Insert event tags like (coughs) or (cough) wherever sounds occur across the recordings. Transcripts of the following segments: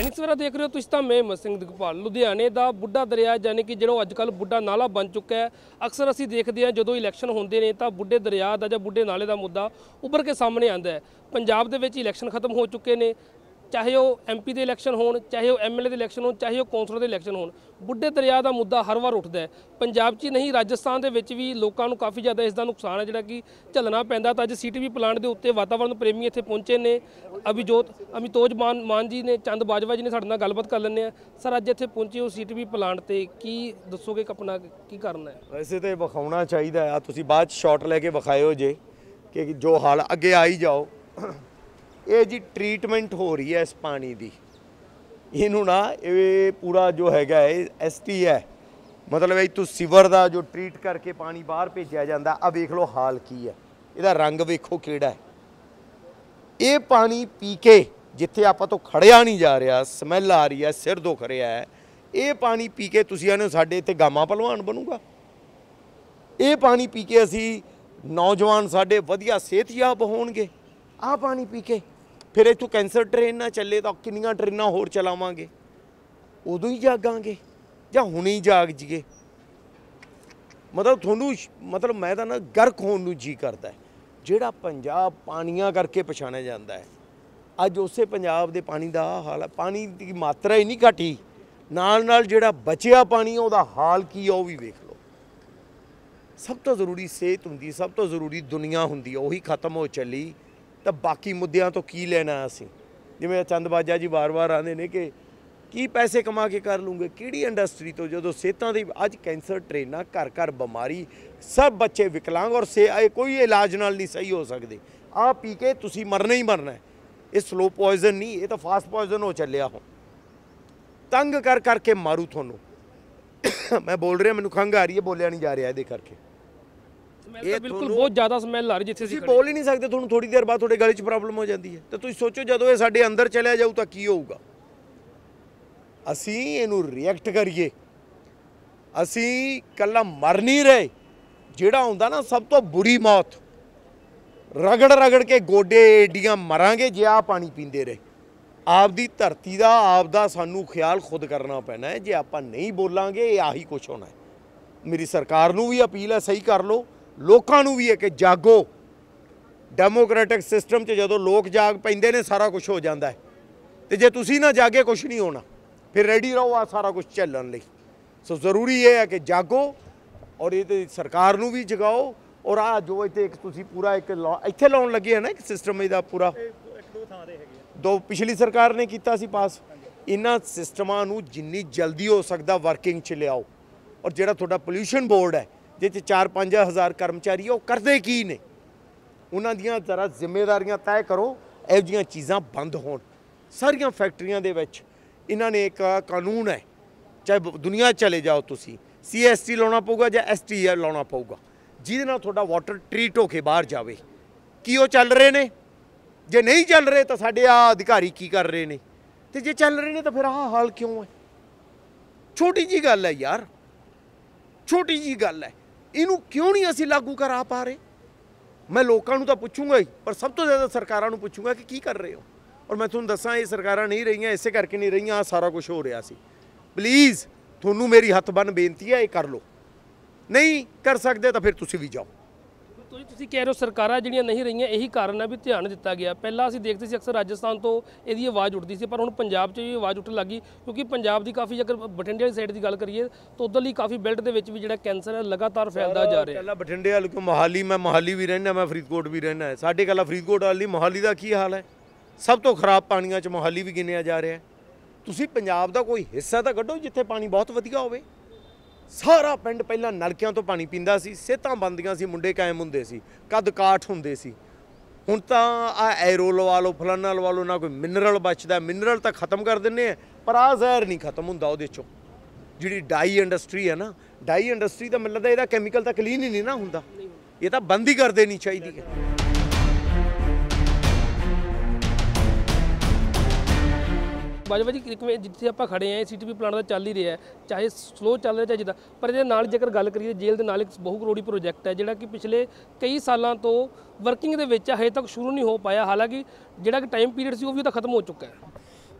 ਦੈਨਿਕ ਸਵੇਰਾ ਦੇਖ ਰਹੇ ਹੋ ਤੁਸੀਂ ਤਾਂ ਮੈਂ ਮਸਿੰਘ ਦਿਗਪਾਲ ਲੁਧਿਆਣੇ ਦਾ ਬੁੱਢਾ ਦਰਿਆ ਯਾਨੀ ਕਿ ਜਿਹੜਾ ਅੱਜ ਕੱਲ ਬੁੱਢਾ ਨਾਲਾ ਬਣ ਚੁੱਕਾ ਹੈ ਅਕਸਰ ਅਸੀਂ ਦੇਖਦੇ ਹਾਂ ਜਦੋਂ ਇਲੈਕਸ਼ਨ ਹੁੰਦੇ ਨੇ ਤਾਂ ਬੁੱਢੇ ਦਰਿਆ ਦਾ ਜਾਂ ਬੁੱਢੇ ਨਾਲੇ ਦਾ ਮੁੱਦਾ ਉੱਭਰ ਕੇ ਸਾਹਮਣੇ ਆਂਦਾ ਹੈ ਪੰਜਾਬ ਦੇ ਵਿੱਚ ਇਲੈਕਸ਼ਨ ਖਤਮ ਹੋ ਚੁੱਕੇ ਨੇ ਚਾਹੇ ਉਹ ਐਮਪੀ ਦੇ ਇਲੈਕਸ਼ਨ ਹੋਣ ਚਾਹੇ ਉਹ ਐਮਐਲਏ ਦੇ ਇਲੈਕਸ਼ਨ ਹੋਣ ਚਾਹੇ ਉਹ ਕੌਂਸਲਰ ਦੇ ਇਲੈਕਸ਼ਨ ਹੋਣ ਬੁੱਢੇ ਦਰਿਆ ਦਾ ਮੁੱਦਾ ਹਰ ਵਾਰ ਉੱਠਦਾ ਹੈ ਪੰਜਾਬ 'ਚ ਨਹੀਂ ਰਾਜਸਥਾਨ ਦੇ ਵਿੱਚ ਵੀ ਲੋਕਾਂ ਨੂੰ ਕਾਫੀ ਜ਼ਿਆਦਾ ਇਸ ਦਾ ਨੁਕਸਾਨ ਹੈ ਜਿਹੜਾ ਕਿ ਝੱਲਣਾ ਪੈਂਦਾ ਤਾਂ ਅੱਜ ਸੀਟੀਵੀ ਪਲਾਂਟ ਦੇ ਉੱਤੇ ਵਾਤਾਵਰਣ ਪ੍ਰੇਮੀ ਇੱਥੇ ਪਹੁੰਚੇ ਨੇ ਅਭਿਜੋਤ ਅਮਿਤੋਜ ਮਾਨ ਮਾਨ ਜੀ ਨੇ ਚੰਦ ਬਾਜਵਾ ਜੀ ਨੇ ਸਾਡੇ ਨਾਲ ਗੱਲਬਾਤ ਕਰ ਲੈਣੇ ਆ ਸਰ ਅੱਜ ਇੱਥੇ ਪਹੁੰਚੇ ਹੋ ਸੀਟੀਵੀ ਪਲਾਂਟ ਤੇ ਕੀ ਦੱਸੋਗੇ ਆਪਣਾ ਕੀ ਕਰਨਾ ਹੈ ਵੈਸੇ ਤੇ ਵਿਖਾਉਣਾ ਚਾਹੀਦਾ ਆ ਤੁਸੀਂ ਬਾਅਦ ਸ਼ਾਟ ਲੈ ਕੇ ਵਿਖਾਇਓ ਜੇ ਕਿ ਜੋ ਹਾਲ ਅੱਗੇ ਆਈ ਜਾਓ ਇਹ ਜੀ ਟ੍ਰੀਟਮੈਂਟ ਹੋ ਰਹੀ ਹੈ ਇਸ ਪਾਣੀ ਦੀ ਇਹਨੂੰ ਨਾ ਇਹ ਪੂਰਾ ਜੋ ਹੈਗਾ ਇਹ ਐਸਟੀ ਹੈ ਮਤਲਬ ਇਹ ਤੂੰ ਸਿਵਰ ਦਾ ਜੋ ਟ੍ਰੀਟ ਕਰਕੇ ਪਾਣੀ ਬਾਹਰ ਭੇਜਿਆ ਜਾਂਦਾ ਆ ਵੇਖ ਲਓ ਹਾਲ ਕੀ ਹੈ ਇਹਦਾ ਰੰਗ ਵੇਖੋ ਕਿਹੜਾ ਹੈ ਇਹ ਪਾਣੀ ਪੀ ਕੇ ਜਿੱਥੇ ਆਪਾਂ ਤੋਂ ਖੜਿਆ ਨਹੀਂ ਜਾ ਰਿਹਾ ਸਮੈਲ ਆ ਰਹੀ ਹੈ ਸਿਰ ਦੁਖ ਰਿਹਾ ਹੈ ਇਹ ਪਾਣੀ ਪੀ ਕੇ ਤੁਸੀਂ ਇਹਨੂੰ ਸਾਡੇ ਇੱਥੇ ਗਾਮਾ ਪਹਿਲਵਾਨ ਬਣੂਗਾ ਇਹ ਪਾਣੀ ਪੀ ਕੇ ਅਸੀਂ ਨੌਜਵਾਨ ਸਾਡੇ ਵਧੀਆ ਸਿਹਤਯਾਬ ਹੋਣਗੇ ਆਹ ਪਾਣੀ ਪੀ ਕੇ ਫਿਰ ਇਥੋਂ ਕੈਂਸਰ ਟ੍ਰੇਨ ਨਾ ਚੱਲੇ ਤਾਂ ਕਿੰਨੀਆਂ ਟ੍ਰੇਨਾਂ ਹੋਰ ਚਲਾਵਾਂਗੇ ਉਦੋਂ ਹੀ ਜਾਗਾਂਗੇ ਜਾਂ ਹੁਣੇ ਹੀ ਜਾਗ ਜੀਏ ਮਤਲਬ ਤੁਹਾਨੂੰ ਮਤਲਬ ਮੈਂ ਤਾਂ ਨਾ ਗਰਕ ਹੋਣ ਨੂੰ ਜੀ ਕਰਦਾ ਜਿਹੜਾ ਪੰਜਾਬ ਪਾਣੀਆਂ ਕਰਕੇ ਪਛਾਣਿਆ ਜਾਂਦਾ ਹੈ ਅੱਜ ਉਸੇ ਪੰਜਾਬ ਦੇ ਪਾਣੀ ਦਾ ਹਾਲ ਹੈ ਪਾਣੀ ਦੀ ਮਾਤਰਾ ਹੀ ਨਹੀਂ ਘਟੀ ਨਾਲ ਨਾਲ ਜਿਹੜਾ ਬਚਿਆ ਪਾਣੀ ਉਹਦਾ ਹਾਲ ਕੀ ਆ ਉਹ ਵੀ ਵੇਖ ਲਓ ਸਭ ਤੋਂ ਜ਼ਰੂਰੀ ਸਿਹਤ ਹੁੰਦੀ ਸਭ ਤੋਂ ਜ਼ਰੂਰੀ ਦੁਨੀਆ ਹੁੰਦੀ ਉਹੀ ਖਤਮ ਹੋ ਚੱਲੀ ਤਾਂ ਬਾਕੀ ਮੁੱਦਿਆਂ ਤੋਂ ਕੀ ਲੈਣਾ ਅਸੀਂ ਜਿਵੇਂ ਚੰਦ ਬਾਜਾ ਜੀ ਵਾਰ-ਵਾਰ ਆਂਦੇ ਨੇ ਕਿ ਕੀ ਪੈਸੇ ਕਮਾ ਕੇ ਕਰ ਲੂੰਗੇ ਕਿਹੜੀ ਇੰਡਸਟਰੀ ਤੋਂ ਜਦੋਂ ਸਿਹਤਾਂ ਦੀ ਅੱਜ ਕੈਂਸਰ ਟ੍ਰੇਨਾਂ ਘਰ-ਘਰ ਬਿਮਾਰੀ ਸਭ ਬੱਚੇ ਵਿਕਲਾਂਗ ਔਰ ਸੇ ਕੋਈ ਇਲਾਜ ਨਾਲ ਨਹੀਂ ਸਹੀ ਹੋ ਸਕਦੇ ਆ ਪੀ ਕੇ ਤੁਸੀਂ ਮਰਨਾ ਹੀ ਮਰਨਾ ਹੈ ਇਹ ਸਲੋ ਪੋਇਜ਼ਨ ਨਹੀਂ ਇਹ ਤਾਂ ਫਾਸਟ ਪੋਇਜ਼ਨ ਹੋ ਚੱਲਿਆ ਹੋ ਤੰਗ ਕਰ ਕਰਕੇ ਮਾਰੂ ਤੁਹਾਨੂੰ (coughs) ਮੈਂ ਬੋਲ ਰਿਹਾ ਮੈਨੂੰ ਖੰਗ ਆ ਰਹੀ ਹੈ ਬੋਲਿਆ ਨਹੀਂ ਜਾ ਰਿਹਾ ਇਹਦੇ ਕਰਕੇ ਸਮੈਲ ਤਾਂ ਬਿਲਕੁਲ ਬਹੁਤ ਜ਼ਿਆਦਾ ਸਮੈਲ ਆ ਰਹੀ ਜਿੱਥੇ ਤੁਸੀਂ ਬੋਲ ਹੀ ਨਹੀਂ ਸਕਦੇ ਤੁਹਾਨੂੰ ਥੋੜੀ ਦੇਰ ਬਾਅਦ ਤੁਹਾਡੇ ਗਲੇ 'ਚ ਪ੍ਰੋਬਲਮ ਹੋ ਜਾਂਦੀ ਹੈ ਤੇ ਤੁਸੀਂ ਸੋਚੋ ਜਦੋਂ ਇਹ ਸਾਡੇ ਅੰਦਰ ਚਲਿਆ ਜਾਊ ਤਾਂ ਕੀ ਹੋਊਗਾ ਅਸੀਂ ਇਹਨੂੰ ਰਿਐਕਟ ਕਰੀਏ ਅਸੀਂ ਕੱਲਾ ਮਰ ਨਹੀਂ ਰਹੇ ਜਿਹੜਾ ਹੁੰਦਾ ਨਾ ਸਭ ਤੋਂ ਬੁਰੀ ਮੌਤ ਰਗੜ ਰਗੜ ਕੇ ਗੋਡੇ ਏਡੀਆਂ ਮਰਾਂਗੇ ਜੇ ਆ ਪਾਣੀ ਪੀਂਦੇ ਰਹੇ ਆਪਦੀ ਧਰਤੀ ਦਾ ਆਪਦਾ ਸਾਨੂੰ ਖਿਆਲ ਖੁਦ ਕਰਨਾ ਪੈਣਾ ਹੈ ਜੇ ਆਪਾਂ ਨਹੀਂ ਬੋਲਾਂਗੇ ਇਹ ਆਹੀ ਕੁਝ ਹੋਣਾ ਹੈ ਮੇਰੀ ਸਰਕਾਰ ਨੂੰ ਵੀ ਅਪੀਲ ਹੈ ਸਹੀ ਕਰ ਲਓ ਲੋਕਾਂ ਨੂੰ ਵੀ ਹੈ ਕਿ ਜਾਗੋ ਡੈਮੋਕ੍ਰੈਟਿਕ ਸਿਸਟਮ 'ਚ ਜਦੋਂ ਲੋਕ ਜਾਗ ਪੈਂਦੇ ਨੇ ਸਾਰਾ ਕੁਝ ਹੋ ਜਾਂਦਾ ਹੈ ਤੇ ਜੇ ਤੁਸੀਂ ਨਾ ਜਾਗੇ ਕੁਝ ਨਹੀਂ ਹੋਣਾ ਫਿਰ ਰੈਡੀ ਰਹੋ ਆ ਸਾਰਾ ਕੁਝ ਚੱਲਣ ਲਈ ਸੋ ਜ਼ਰੂਰੀ ਇਹ ਹੈ ਕਿ ਜਾਗੋ ਔਰ ਇਹਦੇ ਸਰਕਾਰ ਨੂੰ ਵੀ ਜਗਾਓ ਔਰ ਆ ਜੋ ਇੱਥੇ ਇੱਕ ਤੁਸੀਂ ਪੂਰਾ ਇੱਕ ਇੱਥੇ ਲਾਉਣ ਲੱਗੇ ਆ ਨਾ ਇੱਕ ਸਿਸਟਮ ਇਹਦਾ ਪੂਰਾ ਦੋ ਥਾਂ ਦੇ ਹੈਗੇ ਦੋ ਪਿਛਲੀ ਸਰਕਾਰ ਨੇ ਕੀਤਾ ਸੀ ਪਾਸ ਇਹਨਾਂ ਸਿਸਟਮਾਂ ਨੂੰ ਜਿੰਨੀ ਜਲਦੀ ਹੋ ਸਕਦਾ ਵਰਕਿੰਗ 'ਚ ਲਿਆਓ ਔਰ ਜਿਹੜਾ ਤੁਹਾਡਾ ਪੋਲੂਸ਼ਨ ਬੋਰਡ ਹੈ ਜਿਹਦੇ 'ਚ 4-5000 ਕਰਮਚਾਰੀ ਉਹ ਕਰਦੇ ਕੀ ਨੇ ਉਹਨਾਂ ਦੀਆਂ ਜ਼ਰਾ ਜ਼ਿੰਮੇਵਾਰੀਆਂ ਤੈਅ ਕਰੋ ਇਹੋ ਜੀਆਂ ਚੀਜ਼ਾਂ ਬੰਦ ਹੋਣ ਸਾਰੀਆਂ ਫੈਕਟਰੀਆਂ ਦੇ ਵਿੱਚ ਇਹਨਾਂ ਨੇ ਇੱਕ ਕਾਨੂੰਨ ਹੈ ਚਾਹੇ ਦੁਨੀਆ ਚਲੇ ਜਾਓ ਤੁਸੀਂ ਸੀਐਸਟੀ ਲਾਉਣਾ ਪਊਗਾ ਜਾਂ ਐਸਟੀ ਲਾਉਣਾ ਪਊਗਾ ਜਿਹਦੇ ਨਾਲ ਤੁਹਾਡਾ ਵਾਟਰ ਟ੍ਰੀਟ ਹੋ ਕੇ ਬਾਹਰ ਜਾਵੇ ਕੀ ਉਹ ਚੱਲ ਰਹੇ ਨੇ ਜੇ ਨਹੀਂ ਚੱਲ ਰਹੇ ਤਾਂ ਸਾਡੇ ਆ ਅਧਿਕਾਰੀ ਕੀ ਕਰ ਰਹੇ ਨੇ ਤੇ ਜੇ ਚੱਲ ਰਹੇ ਨੇ ਤਾਂ ਫਿਰ ਆਹ ਹਾਲ ਕਿਉਂ ਹੈ ਛੋਟੀ ਜੀ ਗੱਲ ਹੈ ਯਾਰ ਛੋਟੀ ਜੀ ਗੱਲ ਹੈ ਇਹਨੂੰ ਕਿਉਂ ਨਹੀਂ ਅਸੀਂ ਲਾਗੂ ਕਰਾ ਪਾ ਰਹੇ ਮੈਂ ਲੋਕਾਂ ਨੂੰ ਤਾਂ ਪੁੱਛੂੰਗਾ ਹੀ ਪਰ ਸਭ ਤੋਂ ਜ਼ਿਆਦਾ ਸਰਕਾਰਾਂ ਨੂੰ ਪੁੱਛੂੰਗਾ ਕਿ ਕੀ ਕਰ ਰਹੇ ਹੋ ਔਰ ਮੈਂ ਤੁਹਾਨੂੰ ਦੱਸਾਂ ਇਹ ਸਰਕਾਰਾਂ ਨਹੀਂ ਰਹੀਆਂ ਇਸੇ ਕਰਕੇ ਨਹੀਂ ਰਹੀਆਂ ਆ ਸਾਰਾ ਕੁਝ ਹੋ ਰਿਹਾ ਸੀ ਪਲੀਜ਼ ਤੁਹਾਨੂੰ ਮੇਰੀ ਹੱਥ ਬੰਨ ਬੇਨਤੀ ਹੈ ਇਹ ਕਰ ਲਓ ਨਹੀਂ ਕਰ ਸਕਦੇ ਤਾਂ ਫਿਰ ਤੁਸੀਂ ਵੀ ਜਾਓ ਜੀ ਤੁਸੀਂ ਕਹਿ ਰਹੇ ਹੋ ਸਰਕਾਰਾਂ ਜਿਹੜੀਆਂ ਨਹੀਂ ਰਹੀਆਂ ਇਹੀ ਕਾਰਨ ਹੈ ਵੀ ਧਿਆਨ ਦਿੱਤਾ ਗਿਆ ਪਹਿਲਾਂ ਅਸੀਂ ਦੇਖਦੇ ਸੀ ਅਕਸਰ ਰਾਜਸਥਾਨ ਤੋਂ ਇਹਦੀ ਆਵਾਜ਼ ਉੱਠਦੀ ਸੀ ਪਰ ਹੁਣ ਪੰਜਾਬ 'ਚ ਵੀ ਆਵਾਜ਼ ਉੱਠਣ ਲੱਗੀ ਕਿਉਂਕਿ ਪੰਜਾਬ ਦੀ ਕਾਫੀ ਜੇਕਰ ਬਠਿੰਡੇ ਵਾਲੀ ਸਾਈਡ ਦੀ ਗੱਲ ਕਰੀਏ ਤਾਂ ਉਧਰਲੀ ਕਾਫੀ ਬੈਲਟ ਦੇ ਵਿੱਚ ਵੀ ਜਿਹੜਾ ਕੈਂਸਰ ਹੈ ਲਗਾਤਾਰ ਫੈਲਦਾ ਜਾ ਰਿਹਾ ਪਹਿਲਾਂ ਬਠਿੰਡੇ ਵਾਲੇ ਕਿਉਂ ਮੋਹਾਲੀ ਮੈਂ ਮੋਹਾਲੀ ਵੀ ਰਹਿਣਾ ਮੈਂ ਫਰੀਦਕੋਟ ਵੀ ਰਹਿਣਾ ਸਾਡੇ ਕੱਲਾ ਫਰੀਦਕੋਟ ਵਾਲੀ ਮੋਹਾਲੀ ਦਾ ਕੀ ਹਾਲ ਹੈ ਸਭ ਤੋਂ ਖਰਾਬ ਪਾਣੀਆਂ 'ਚ ਮੋਹਾਲੀ ਵੀ ਗਿਣਿਆ ਜਾ ਰਿਹਾ ਤੁਸੀਂ ਪੰਜਾਬ ਦਾ ਕੋਈ ਹਿੱਸਾ ਤਾਂ ਕੱਢੋ ਜਿੱਥੇ ਪਾਣੀ ਬਹੁਤ ਵਧੀਆ ਹੋਵੇ ਸਾਰਾ ਪਿੰਡ ਪਹਿਲਾਂ ਨਲਕਿਆਂ ਤੋਂ ਪਾਣੀ ਪੀਂਦਾ ਸੀ ਸਿਹਤਾਂ ਬੰਦੀਆਂ ਸੀ ਮੁੰਡੇ ਕਾਇਮ ਹੁੰਦੇ ਸੀ ਕਦ ਕਾਠ ਹੁੰਦੇ ਸੀ ਹੁਣ ਤਾਂ ਆ ਐਰੋ ਲਵਾ ਲੋ ਫਲਾਨਾ ਲਵਾ ਲੋ ਨਾ ਕੋਈ ਮਿਨਰਲ ਬਚਦਾ ਮਿਨਰਲ ਤਾਂ ਖਤਮ ਕਰ ਦਿੰਨੇ ਆ ਪਰ ਆ ਜ਼ਹਿਰ ਨਹੀਂ ਖਤਮ ਹੁੰਦਾ ਉਹਦੇ ਚੋਂ ਜਿਹੜੀ ਡਾਈ ਇੰਡਸਟਰੀ ਹੈ ਨਾ ਡਾਈ ਇੰਡਸਟਰੀ ਦਾ ਮਤਲਬ ਇਹਦਾ ਕੈਮੀਕਲ ਤਾਂ ਕਲੀਨ ਹੀ ਨਹੀਂ ਨਾ ਹੁੰਦਾ ਇਹ ਤਾਂ ਬੰਦ ਹੀ ਕਰ ਦੇਣੀ ਚਾਹੀਦੀ ਹੈ ਬਾਜਵਾ ਜੀ ਇੱਕ ਜਿੱਥੇ ਆਪਾਂ ਖੜੇ ਆਂ ਸੀਟੀਪੀ ਪਲਾਨ ਦਾ ਚੱਲ ਹੀ ਰਿਹਾ ਚਾਹੇ ਸਲੋ ਚੱਲ ਰਿਹਾ ਚਾਹੇ ਜਿੱਦਾਂ ਪਰ ਇਹਦੇ ਨਾਲ ਜੇਕਰ ਗੱਲ ਕਰੀਏ ਜੇਲ੍ਹ ਦੇ ਨਾਲ ਇੱਕ ਬਹੁ ਕਰੋੜੀ ਪ੍ਰੋਜੈਕਟ ਹੈ ਜਿਹੜਾ ਕਿ ਪਿਛਲੇ ਕਈ ਸਾਲਾਂ ਤੋਂ ਵਰਕਿੰਗ ਦੇ ਵਿੱਚ ਹਜੇ ਤੱਕ ਸ਼ੁਰੂ ਨਹੀਂ ਹੋ ਪਾਇਆ ਹਾਲਾਂਕਿ ਜਿਹੜਾ ਕਿ ਟਾਈਮ ਪੀਰੀਅਡ ਸੀ ਉਹ ਵੀ ਤਾਂ ਖਤਮ ਹੋ ਚੁੱਕਾ ਹੈ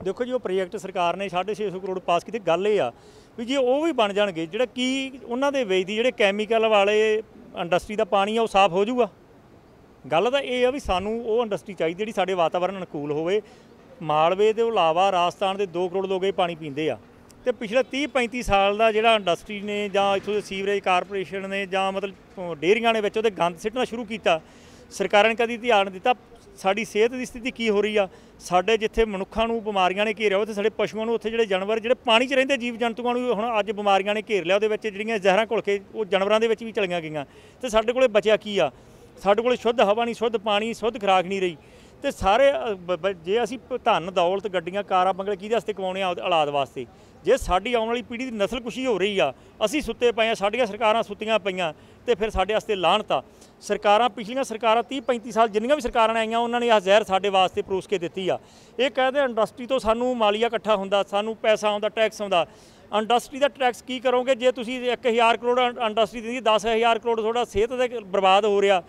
ਦੇਖੋ ਜੀ ਉਹ ਪ੍ਰੋਜੈਕਟ ਸਰਕਾਰ ਨੇ 650 ਕਰੋੜ ਪਾਸ ਕੀਤੇ ਗੱਲ ਇਹ ਆ ਵੀ ਜੇ ਉਹ ਵੀ ਬਣ ਜਾਣਗੇ ਜਿਹੜਾ ਕੀ ਉਹਨਾਂ ਦੇ ਵੇਚਦੀ ਜਿਹੜੇ ਕੈਮੀਕਲ ਵਾਲੇ ਇੰਡਸਟਰੀ ਦਾ ਪਾਣੀ ਆ ਉਹ ਸਾਫ਼ ਹੋ ਜਾਊਗਾ ਗੱਲ ਤਾਂ ਇਹ ਆ ਵੀ ਸਾਨੂੰ ਉਹ ਇੰਡਸਟਰੀ ਚਾਹੀਦੀ ਜਿਹੜੀ ਸਾਡੇ ਵਾਤਾਵਰਣ ਅਨੁਕੂਲ ਹੋਵੇ ਮਾਲਵੇ ਦੇ ਇਲਾਵਾ ਰਾਜਸਥਾਨ ਦੇ 2 ਕਰੋੜ ਲੋਕ ਇਹ ਪਾਣੀ ਪੀਂਦੇ ਆ ਤੇ ਪਿਛਲੇ 30 35 ਸਾਲ ਦਾ ਜਿਹੜਾ ਇੰਡਸਟਰੀ ਨੇ ਜਾਂ ਇਥੋਂ ਦੇ ਸੀਵਰੇਜ ਕਾਰਪੋਰੇਸ਼ਨ ਨੇ ਜਾਂ ਮਤਲਬ ਡੇਰੀਆਂ ਨੇ ਵਿੱਚ ਉਹਦੇ ਗੰਦ ਸਿੱਟਣਾ ਸ਼ੁਰੂ ਕੀਤਾ ਸਰਕਾਰਾਂ ਨੇ ਕਦੀ ਧਿਆਨ ਦਿੱਤਾ ਸਾਡੀ ਸਿਹਤ ਦੀ ਸਥਿਤੀ ਕੀ ਹੋ ਰਹੀ ਆ ਸਾਡੇ ਜਿੱਥੇ ਮਨੁੱਖਾਂ ਨੂੰ ਬਿਮਾਰੀਆਂ ਨੇ ਘੇਰਿਆ ਉੱਥੇ ਸਾਡੇ ਪਸ਼ੂਆਂ ਨੂੰ ਉੱਥੇ ਜਿਹੜੇ ਜਾਨਵਰ ਜਿਹੜੇ ਪਾਣੀ 'ਚ ਰਹਿੰਦੇ ਜੀਵ ਜੰਤੂਆਂ ਨੂੰ ਹੁਣ ਅੱਜ ਬਿਮਾਰੀਆਂ ਨੇ ਘੇਰ ਲਿਆ ਉਹਦੇ ਵਿੱਚ ਜਿਹੜੀਆਂ ਜ਼ਹਿਰਾਂ ਘੁਲ ਕੇ ਉਹ ਜਾਨਵਰਾਂ ਦੇ ਵਿੱਚ ਵੀ ਚਲੀਆਂ ਗਈਆਂ ਤੇ ਸਾਡੇ ਕੋਲੇ ਬਚਿਆ ਕੀ ਆ ਸਾਡੇ ਕੋਲੇ ਸ਼ੁੱਧ ਹਵਾ ਨਹੀਂ ਸ਼ੁੱਧ ਪਾਣੀ ਸ਼ੁੱਧ ਖਰਾਕ ਨਹੀਂ ਰਹੀ ਤੇ ਸਾਰੇ ਜੇ ਅਸੀਂ ਧਨ ਦੌਲਤ ਗੱਡੀਆਂ ਕਾਰਾਂ ਬੰਗਲੇ ਕਿਹਦੇ ਵਾਸਤੇ ਕਮਾਉਣੇ ਆ ਔਲਾਦ ਵਾਸਤੇ ਜੇ ਸਾਡੀ ਆਉਣ ਵਾਲੀ ਪੀੜ੍ਹੀ ਦੀ ਨਸਲ ਕੁਸ਼ੀ ਹੋ ਰਹੀ ਆ ਅਸੀਂ ਸੁੱਤੇ ਪਏ ਆ ਸਾਡੀਆਂ ਸਰਕਾਰਾਂ ਸੁੱਤੀਆਂ ਪਈਆਂ ਤੇ ਫਿਰ ਸਾਡੇ ਵਾਸਤੇ ਆ ਸਰਕਾਰਾਂ ਪਿਛਲੀਆਂ ਸਰਕਾਰਾਂ 30 35 ਸਾਲ ਜਿੰਨੀਆਂ ਵੀ ਸਰਕਾਰਾਂ ਆਈਆਂ ਉਹਨਾਂ ਨੇ ਇਹ ਜ਼ਹਿਰ ਸਾਡੇ ਵਾਸਤੇ ਪਰੋਸ ਕੇ ਦਿੱਤੀ ਆ ਇਹ ਕਹਿੰਦੇ ਇੰਡਸਟਰੀ ਤੋਂ ਸਾਨੂੰ ਮਾਲੀਆ ਇਕੱਠਾ ਹੁੰਦਾ ਸਾਨੂੰ ਪੈਸਾ ਆਉਂਦਾ ਟੈਕਸ ਆਉਂਦਾ ਇੰਡਸਟਰੀ ਦਾ ਟੈਕਸ ਕੀ ਕਰੋਗੇ ਜੇ ਤੁਸੀਂ 1000 ਕਰੋੜ ਇੰਡਸਟਰੀ ਦੀ 10000 ਕਰੋੜ ਤੁਹਾਡਾ ਸਿਹਤ ਦੇ ਬਰਬਾਦ ਹੋ ਰਿਹਾ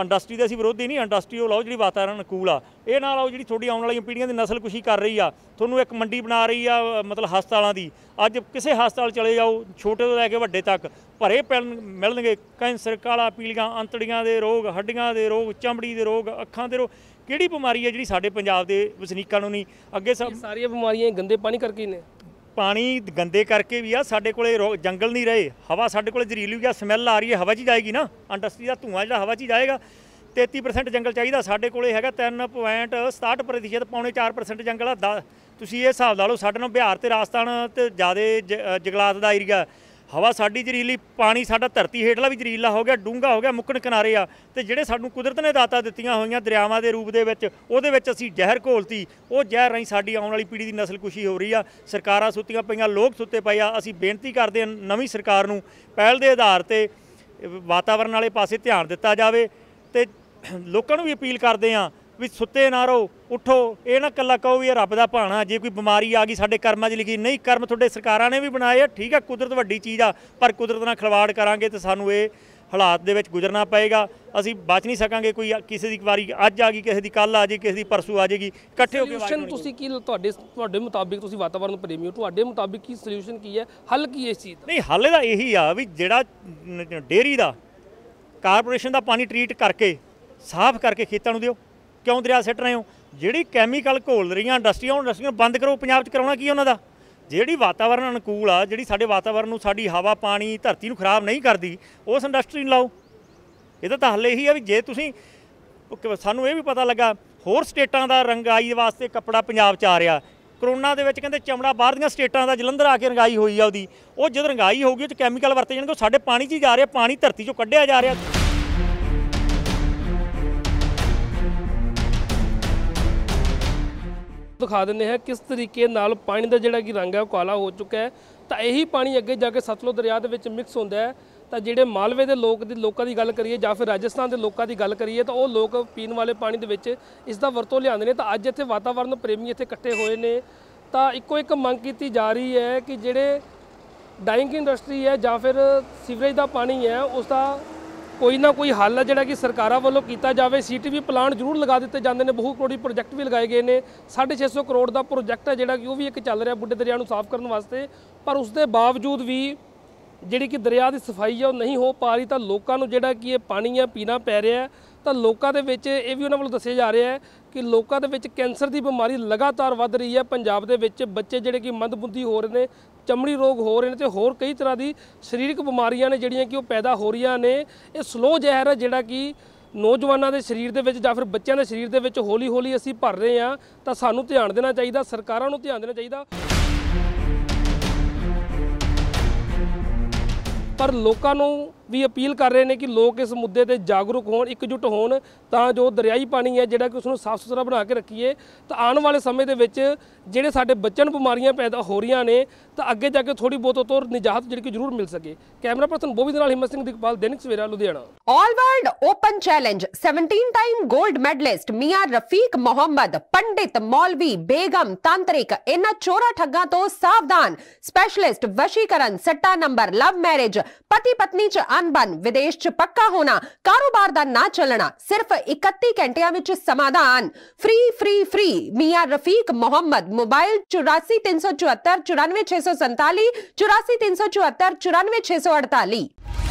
ਇੰਡਸਟਰੀ ਦੇ ਅਸੀਂ ਵਿਰੋਧੀ ਨਹੀਂ ਇੰਡਸਟਰੀ ਉਹ ਲਾਓ ਜਿਹੜੀ ਵਾਤਾਵਰਣ ਕੂਲ ਆ ਇਹ ਨਾਲ ਆਓ ਜਿਹੜੀ ਤੁਹਾਡੀ ਆਉਣ ਵਾਲੀਆਂ ਪੀੜ੍ਹੀਆਂ ਦੀ ਨਸਲ ਕੁਸ਼ੀ ਕਰ ਰਹੀ ਆ ਤੁਹਾਨੂੰ ਇੱਕ ਮੰਡੀ ਬਣਾ ਰਹੀ ਆ ਮਤਲਬ ਹਸਪਤਾਲਾਂ ਦੀ ਅੱਜ ਕਿਸੇ ਹਸਪਤਾਲ ਚਲੇ ਜਾਓ ਛੋਟੇ ਤੋਂ ਲੈ ਕੇ ਵੱਡੇ ਤੱਕ ਭਰੇ ਮਿਲਣਗੇ ਕੈਂਸਰ ਕਾਲਾ ਪੀਲੀਆਂ ਅੰਤੜੀਆਂ ਦੇ ਰੋਗ ਹੱਡੀਆਂ ਦੇ ਰੋਗ ਚਮੜੀ ਦੇ ਰੋਗ ਅੱਖਾਂ ਦੇ ਰੋਗ ਕਿਹੜੀ ਬਿਮਾਰੀ ਆ ਜਿਹੜੀ ਸਾਡੇ ਪੰਜਾਬ ਦੇ ਵਸਨੀਕਾਂ ਨੂੰ ਨਹੀਂ ਅੱਗੇ ਸਭ ਸਾਰੀਆਂ ਬਿਮਾਰੀਆਂ ਗੰਦੇ ਪਾਣੀ ਕਰਕੇ ਨੇ ਪਾਣੀ ਗੰਦੇ ਕਰਕੇ ਵੀ ਆ ਸਾਡੇ ਕੋਲੇ ਜੰਗਲ ਨਹੀਂ ਰਹੇ ਹਵਾ ਸਾਡੇ ਕੋਲੇ ਜ਼ਰੀਲੀ ਗਿਆ ਸਮੈਲ ਆ ਰਹੀ ਹੈ ਹਵਾ 'ਚ ਜਾਏਗੀ ਨਾ ਇੰਡਸਟਰੀ ਦਾ ਧੂਆਂ ਜਿਹੜਾ ਹਵਾ 'ਚ ਜਾਏਗਾ 33% ਜੰਗਲ ਚਾਹੀਦਾ ਸਾਡੇ ਕੋਲੇ ਹੈਗਾ 3.67% ਪੌਣੇ 4% ਜੰਗਲ ਆ ਤੁਸੀਂ ਇਹ ਹਿਸਾਬ ਲਾ ਲਓ ਸਾਡੇ ਨਾਲ ਬਿਹਾਰ ਤੇ ਰਾਜਸਥਾਨ ਤੇ ਜ਼ਿਆਦਾ ਜਗਲਾਤ ਦਾ ਏਰੀਆ ਹਵਾ ਸਾਡੀ ਜ਼ਰੀਲੀ ਪਾਣੀ ਸਾਡਾ ਧਰਤੀ ਹੇਠਲਾ ਵੀ ਜ਼ਰੀਲਾ ਹੋ ਗਿਆ ਡੂੰਗਾ ਹੋ ਗਿਆ ਮੁੱਕਣ ਕਿਨਾਰੇ ਆ ਤੇ ਜਿਹੜੇ ਸਾਨੂੰ ਕੁਦਰਤ ਨੇ ਦਾਤਾ ਦਿੱਤੀਆਂ ਹੋਈਆਂ ਦਰਿਆਵਾਂ ਦੇ ਰੂਪ ਦੇ ਵਿੱਚ ਉਹਦੇ ਵਿੱਚ ਅਸੀਂ ਜ਼ਹਿਰ ਘੋਲਤੀ ਉਹ ਜ਼ਹਿਰ ਰਹੀ ਸਾਡੀ ਆਉਣ ਵਾਲੀ ਪੀੜ੍ਹੀ ਦੀ ਨਸਲ ਖੁਸ਼ੀ ਹੋ ਰਹੀ ਆ ਸਰਕਾਰਾਂ ਸੁੱਤੀਆਂ ਪਈਆਂ ਲੋਕ ਸੁੱਤੇ ਪਏ ਆ ਅਸੀਂ ਬੇਨਤੀ ਕਰਦੇ ਹਾਂ ਨਵੀਂ ਸਰਕਾਰ ਨੂੰ ਪਹਿਲ ਦੇ ਆਧਾਰ ਤੇ ਵਾਤਾਵਰਣ ਵਾਲੇ ਪਾਸੇ ਧਿਆਨ ਦਿੱਤਾ ਜਾਵੇ ਤੇ ਲੋਕਾਂ ਨੂੰ ਵੀ ਅਪੀਲ ਕਰਦੇ ਆ ਵੀ ਸੁੱਤੇ ਨਾ ਰਹੋ ਉਠੋ ਇਹ ਨਾ ਕੱਲਾ ਕਹੋ ਵੀ ਰੱਬ ਦਾ ਭਾਣਾ ਜੇ ਕੋਈ ਬਿਮਾਰੀ ਆ ਗਈ ਸਾਡੇ ਕਰਮਾਂ 'ਚ ਲਿਖੀ ਨਹੀਂ ਕਰਮ ਤੁਹਾਡੇ ਸਰਕਾਰਾਂ ਨੇ ਵੀ ਬਣਾਏ ਆ ਠੀਕ ਆ ਕੁਦਰਤ ਵੱਡੀ ਚੀਜ਼ ਆ ਪਰ ਕੁਦਰਤ ਨਾਲ ਖਿਲਵਾੜ ਕਰਾਂਗੇ ਤੇ ਸਾਨੂੰ ਇਹ ਹਾਲਾਤ ਦੇ ਵਿੱਚ ਗੁਜ਼ਰਨਾ ਪਏਗਾ ਅਸੀਂ ਬਚ ਨਹੀਂ ਸਕਾਂਗੇ ਕੋਈ ਕਿਸੇ ਦੀ ਵਾਰੀ ਅੱਜ ਆ ਗਈ ਕਿਸੇ ਦੀ ਕੱਲ ਆ ਜੇ ਕਿਸੇ ਦੀ ਪਰਸੂ ਆ ਜੇਗੀ ਇਕੱਠੇ ਹੋ ਕੇ ਸੋਲੂਸ਼ਨ ਤੁਸੀਂ ਕੀ ਤੁਹਾਡੇ ਤੁਹਾਡੇ ਮੁਤਾਬਿਕ ਤੁਸੀਂ ਵਾਤਾਵਰਣ ਪ੍ਰੇਮੀ ਹੋ ਤੁਹਾਡੇ ਮੁਤਾਬਿਕ ਕੀ ਸੋਲੂਸ਼ਨ ਕੀ ਹੈ ਹੱਲ ਕੀ ਇਸ ਚੀਜ਼ ਦਾ ਨਹੀਂ ਹੱਲ ਦਾ ਇਹੀ ਆ ਵੀ ਜਿਹੜਾ ਡੇਰੀ ਦਾ ਕਾਰਪੋਰੇਸ਼ਨ ਦਾ ਪਾਣੀ ਟ੍ਰੀਟ ਕਰਕੇ ਸਾਫ਼ ਕਰਕੇ ਖੇਤਾਂ ਨੂੰ ਦਿਓ ਕਿਉਂ ਦਰਿਆ ਸਿੱਟ ਰਹੇ ਹੋ ਜਿਹੜੀ ਕੈਮੀਕਲ ਘੋਲ ਰਹੀਆਂ ਇੰਡਸਟਰੀਆਂ ਇੰਡਸਟਰੀਆਂ ਬੰਦ ਕਰੋ ਪੰਜਾਬ 'ਚ ਕਰਾਉਣਾ ਕੀ ਉਹਨਾਂ ਦਾ ਜਿਹੜੀ ਵਾਤਾਵਰਨ ਅਨੁਕੂਲ ਆ ਜਿਹੜੀ ਸਾਡੇ ਵਾਤਾਵਰਨ ਨੂੰ ਸਾਡੀ ਹਵਾ ਪਾਣੀ ਧਰਤੀ ਨੂੰ ਖਰਾਬ ਨਹੀਂ ਕਰਦੀ ਉਸ ਇੰਡਸਟਰੀ ਨੂੰ ਲਾਓ ਇਹਦਾ ਤਾਂ ਹੱਲ ਇਹੀ ਆ ਵੀ ਜੇ ਤੁਸੀਂ ਸਾਨੂੰ ਇਹ ਵੀ ਪਤਾ ਲੱਗਾ ਹੋਰ ਸਟੇਟਾਂ ਦਾ ਰੰਗਾਈ ਵਾਸਤੇ ਕੱਪੜਾ ਪੰਜਾਬ 'ਚ ਆ ਰਿਹਾ ਕਰੋਨਾ ਦੇ ਵਿੱਚ ਕਹਿੰਦੇ ਚਮੜਾ ਬਾਹਰ ਦੀਆਂ ਸਟੇਟਾਂ ਦਾ ਜਲੰਧਰ ਆ ਕੇ ਰੰਗਾਈ ਹੋਈ ਆ ਉਹਦੀ ਉਹ ਜਦ ਰੰਗਾਈ ਹੋਊਗੀ ਉਹ ਚ ਕੈਮੀਕਲ ਵਰਤੇ ਜਾਣਗੇ ਸਾਡੇ ਪਾਣੀ 'ਚ ਹੀ ਜਾ ਰਿਹਾ ਪਾਣੀ ਧਰਤੀ 'ਚੋਂ ਕੱਢਿਆ ਜਾ ਰਿਹਾ ਦਿਖਾ ਦਿੰਦੇ ਹਾਂ ਕਿਸ ਤਰੀਕੇ ਨਾਲ ਪਾਣੀ ਦਾ ਜਿਹੜਾ ਕਿ ਰੰਗ ਹੈ ਉਹ ਕਾਲਾ ਹੋ ਚੁੱਕਾ ਹੈ ਤਾਂ ਇਹੀ ਪਾਣੀ ਅੱਗੇ ਜਾ ਕੇ ਸਤਲੁਜ ਦਰਿਆ ਦੇ ਵਿੱਚ ਮਿਕਸ ਹੁੰਦਾ ਹੈ ਤਾਂ ਜਿਹੜੇ ਮਾਲਵੇ ਦੇ ਲੋਕ ਦੀ ਲੋਕਾਂ ਦੀ ਗੱਲ ਕਰੀਏ ਜਾਂ ਫਿਰ ਰਾਜਸਥਾਨ ਦੇ ਲੋਕਾਂ ਦੀ ਗੱਲ ਕਰੀਏ ਤਾਂ ਉਹ ਲੋਕ ਪੀਣ ਵਾਲੇ ਪਾਣੀ ਦੇ ਵਿੱਚ ਇਸ ਦਾ ਵਰਤੋਂ ਲਿਆਉਂਦੇ ਨੇ ਤਾਂ ਅੱਜ ਇੱਥੇ ਵਾਤਾਵਰਣ ਪ੍ਰੇਮੀ ਇੱਥੇ ਇਕੱਠੇ ਹੋਏ ਨੇ ਤਾਂ ਇੱਕੋ ਇੱਕ ਮੰਗ ਕੀਤੀ ਜਾ ਰਹੀ ਹੈ ਕਿ ਜਿਹੜੇ ਡਾਈਂਗ ਇੰਡਸਟਰੀ ਹੈ ਜਾਂ ਫਿਰ ਸੀਵਰੇਜ ਦਾ ਪਾਣੀ ਹੈ ਉਸ ਦਾ ਕੋਈ ਨਾ ਕੋਈ ਹੱਲ ਹੈ ਜਿਹੜਾ ਕਿ ਸਰਕਾਰਾਂ ਵੱਲੋਂ ਕੀਤਾ ਜਾਵੇ ਸੀਟੀਵੀ ਪਲਾਨ ਜ਼ਰੂਰ ਲਗਾ ਦਿੱਤੇ ਜਾਂਦੇ ਨੇ ਬਹੁ ਕਰੋੜੀ ਪ੍ਰੋਜੈਕਟ ਵੀ ਲਗਾਏ ਗਏ ਨੇ 650 ਕਰੋੜ ਦਾ ਪ੍ਰੋਜੈਕਟ ਹੈ ਜਿਹੜਾ ਕਿ ਉਹ ਵੀ ਇੱਕ ਚੱਲ ਰਿਹਾ ਬੁੱਢੇ ਦਰਿਆ ਨੂੰ ਸਾਫ਼ ਕਰਨ ਵਾਸਤੇ ਪਰ ਉਸ ਦੇ ਬਾਵਜੂਦ ਵੀ ਜਿਹੜੀ ਕਿ ਦਰਿਆ ਦੀ ਸਫਾਈ ਹੈ ਉਹ ਨਹੀਂ ਹੋ ਪਾ ਰਹੀ ਤਾਂ ਲੋਕਾਂ ਨੂੰ ਜਿਹੜਾ ਕਿ ਇਹ ਪਾਣੀ ਆ ਪੀਣਾ ਪੈ ਰਿਹਾ ਤਾਂ ਲੋਕਾਂ ਦੇ ਵਿੱਚ ਇਹ ਵੀ ਉਹਨਾਂ ਵੱਲੋਂ ਦੱਸਿਆ ਜਾ ਰਿਹਾ ਹੈ ਕਿ ਲੋਕਾਂ ਦੇ ਵਿੱਚ ਕੈਂਸਰ ਦੀ ਬਿਮਾਰੀ ਲਗਾਤਾਰ ਵੱਧ ਰਹੀ ਹੈ ਪੰਜਾਬ ਦੇ ਵਿੱਚ ਬੱਚੇ ਜਿਹੜੇ ਕਿ ਮੰਦਬੁੱਧੀ ਹੋ ਰਹੇ ਨੇ ਚਮੜੀ ਰੋਗ ਹੋ ਰਹੇ ਨੇ ਤੇ ਹੋਰ ਕਈ ਤਰ੍ਹਾਂ ਦੀ ਸਰੀਰਕ ਬਿਮਾਰੀਆਂ ਨੇ ਜਿਹੜੀਆਂ ਕਿ ਉਹ ਪੈਦਾ ਹੋ ਰਹੀਆਂ ਨੇ ਇਹ ਸਲੋ ਜ਼ਹਿਰ ਹੈ ਜਿਹੜਾ ਕਿ ਨੌਜਵਾਨਾਂ ਦੇ ਸਰੀਰ ਦੇ ਵਿੱਚ ਜਾਂ ਫਿਰ ਬੱਚਿਆਂ ਦੇ ਸਰੀਰ ਦੇ ਵਿੱਚ ਹੌਲੀ-ਹੌਲੀ ਅਸੀਂ ਭਰ ਰਹੇ ਹਾਂ ਤਾਂ ਸਾਨੂੰ ਧਿਆਨ ਦੇਣਾ ਚਾਹੀਦਾ ਸਰਕਾਰਾਂ ਨੂੰ ਧਿਆਨ ਦੇਣਾ ਚਾਹੀਦਾ ਪਰ ਲੋਕਾਂ ਨੂੰ ਵੀ ਅਪੀਲ ਕਰ ਰਹੇ ਨੇ ਕਿ ਲੋਕ ਇਸ ਮੁੱਦੇ ਤੇ ਜਾਗਰੂਕ ਹੋਣ ਇਕਜੁੱਟ ਹੋਣ ਤਾਂ ਜੋ ਦਰਿਆਈ ਪਾਣੀ ਹੈ ਜਿਹੜਾ ਕਿ ਉਸ ਨੂੰ ਸਾਫ਼ ਸੁਥਰਾ ਬਣਾ ਕੇ ਰੱਖੀਏ ਤਾਂ ਆਉਣ ਵਾਲੇ ਸਮੇਂ ਦੇ ਵਿੱਚ ਜਿਹੜੇ ਸਾਡੇ ਬੱਚਨ ਬਿਮਾਰੀਆਂ ਪੈਦਾ ਹੋ ਰਹੀਆਂ ਨੇ ਤਾਂ ਅੱਗੇ ਜਾ ਕੇ ਥੋੜੀ ਬਹੁਤ ਤੋਂ ਨਿਜਾਤ ਜਿਹੜੀ ਕਿ ਜ਼ਰੂਰ ਮਿਲ ਸਕੇ ਕੈਮਰਾ ਪਰਸਨ ਬੋਬੀ ਦੇ ਨਾਲ Himmat Singh Digpal Dainik Savera Ludhiana all world open challenge 17 time 골ਡ ਮੈਡਲਿਸਟ ਮੀਆਂ ਰਫੀਕ ਮੁਹੰਮਦ ਪੰਡਿਤ ਮੌਲਵੀ ਬੇਗਮ ਤਾਂਤਰਿਕ ਇਹਨਾਂ ਚੋਰਾ ਠੱਗਾ ਤੋਂ ਸਾਵਧਾਨ ਸਪੈਸ਼ਲਿਸਟ ਵਸ਼ੀਕਰਨ ਸੱਟਾ ਨੰਬਰ ਲਵ ਮੈਰਿਜ ਪਤੀ ਪਤਨੀ 'ਚ ਅਨਬਨ ਵਿਦੇਸ਼ 'ਚ ਪੱਕਾ ਹੋਣਾ ਕਾਰੋਬਾਰ ਦਾ ਨਾ ਚੱਲਣਾ ਸਿਰਫ 31 ਘੰਟਿਆਂ ਵਿੱਚ ਸਮਾਧਾਨ free free free Mian Rafiq Mohammad mobile 84374 94647 84374 94648